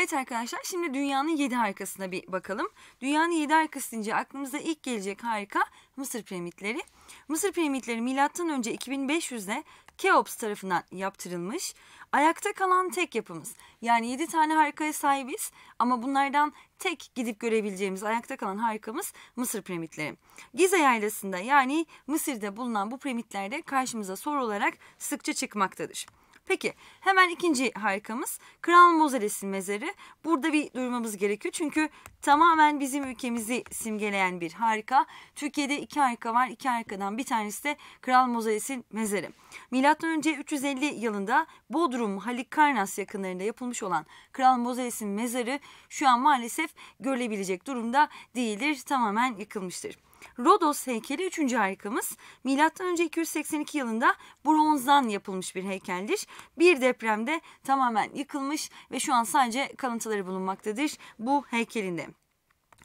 Evet arkadaşlar şimdi dünyanın yedi harikasına bir bakalım. Dünyanın yedi harikası deyince aklımıza ilk gelecek harika Mısır piramitleri. Mısır piramitleri milattan önce 2500'de Keops tarafından yaptırılmış. Ayakta kalan tek yapımız. Yani 7 tane harikaya sahibiz ama bunlardan tek gidip görebileceğimiz ayakta kalan harikamız Mısır piramitleri. Gize yaylasında yani Mısır'da bulunan bu piramitlerde karşımıza soru olarak sıkça çıkmaktadır. Peki hemen ikinci harikamız Kral Mozeles'in mezarı. Burada bir durmamız gerekiyor çünkü tamamen bizim ülkemizi simgeleyen bir harika. Türkiye'de iki harika var. İki harikadan bir tanesi de Kral Mozeles'in mezarı. Milattan önce 350 yılında Bodrum Halikarnas yakınlarında yapılmış olan Kral Mozeles'in mezarı şu an maalesef görülebilecek durumda değildir. Tamamen yıkılmıştır. Rodos heykeli 3. harikamız. Milattan önce 282 yılında bronzdan yapılmış bir heykeldir. Bir depremde tamamen yıkılmış ve şu an sadece kalıntıları bulunmaktadır bu heykelinde.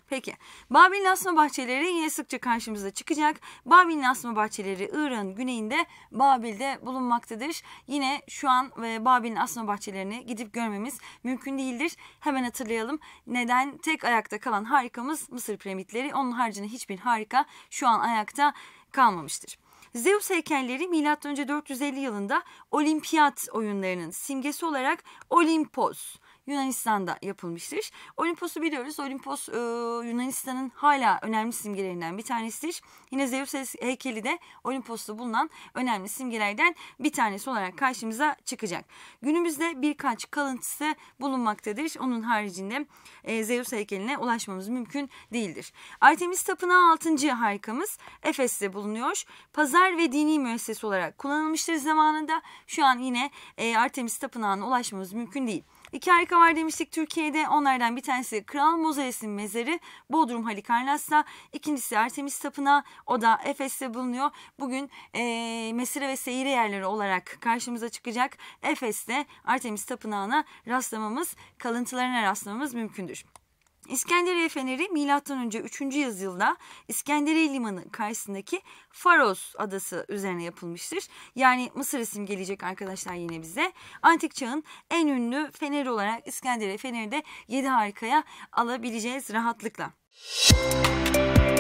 Peki. Babil'in asma bahçeleri yine sıkça karşımıza çıkacak. Babil'in asma bahçeleri Irak'ın güneyinde Babil'de bulunmaktadır. Yine şu an e, Babil'in asma bahçelerini gidip görmemiz mümkün değildir. Hemen hatırlayalım. Neden? Tek ayakta kalan harikamız Mısır piramitleri. Onun haricinde hiçbir harika şu an ayakta kalmamıştır. Zeus heykelleri M.Ö. 450 yılında olimpiyat oyunlarının simgesi olarak Olimpos Yunanistan'da yapılmıştır. Olimpos'u biliyoruz. Olimpos e, Yunanistan'ın hala önemli simgelerinden bir tanesidir. Yine Zeus heykeli de Olimpos'ta bulunan önemli simgelerden bir tanesi olarak karşımıza çıkacak. Günümüzde birkaç kalıntısı bulunmaktadır. Onun haricinde e, Zeus heykeline ulaşmamız mümkün değildir. Artemis Tapınağı 6. harikamız Efes'te bulunuyor. Pazar ve dini müessesi olarak kullanılmıştır zamanında. Şu an yine e, Artemis Tapınağı'na ulaşmamız mümkün değil. İki harika Halka var demiştik Türkiye'de. Onlardan bir tanesi Kral Mozares'in mezarı Bodrum Halikarnas'ta. ikincisi Artemis Tapınağı. O da Efes'te bulunuyor. Bugün e, mesire ve seyir yerleri olarak karşımıza çıkacak Efes'te Artemis Tapınağı'na rastlamamız, kalıntılarına rastlamamız mümkündür. İskenderiye Feneri M.Ö. 3. yüzyılda İskenderiye Limanı karşısındaki Faros adası üzerine yapılmıştır. Yani Mısır isim gelecek arkadaşlar yine bize. Antik çağın en ünlü feneri olarak İskenderiye Feneri de 7 harikaya alabileceğiz rahatlıkla. Müzik